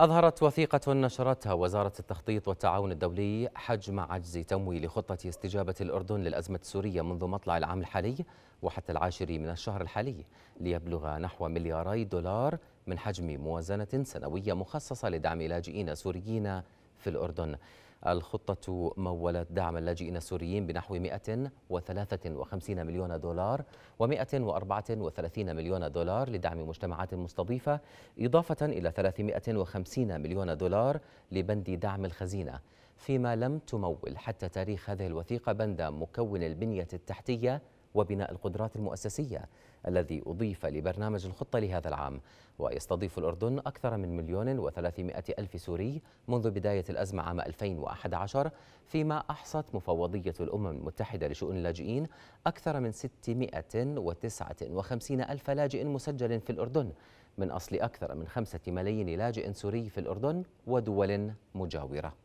أظهرت وثيقة نشرتها وزارة التخطيط والتعاون الدولي حجم عجز تمويل خطة استجابة الأردن للأزمة السورية منذ مطلع العام الحالي وحتى العاشر من الشهر الحالي ليبلغ نحو ملياري دولار من حجم موازنة سنوية مخصصة لدعم لاجئين سوريين في الأردن الخطة مولت دعم اللاجئين السوريين بنحو 153 مليون دولار و134 مليون دولار لدعم مجتمعات مستضيفة إضافة إلى 350 مليون دولار لبند دعم الخزينة فيما لم تمول حتى تاريخ هذه الوثيقة بند مكون البنية التحتية وبناء القدرات المؤسسية الذي أضيف لبرنامج الخطة لهذا العام ويستضيف الأردن أكثر من مليون وثلاثمائة ألف سوري منذ بداية الأزمة عام 2011 فيما أحصت مفوضية الأمم المتحدة لشؤون اللاجئين أكثر من 659 ألف لاجئ مسجل في الأردن من أصل أكثر من خمسة ملايين لاجئ سوري في الأردن ودول مجاورة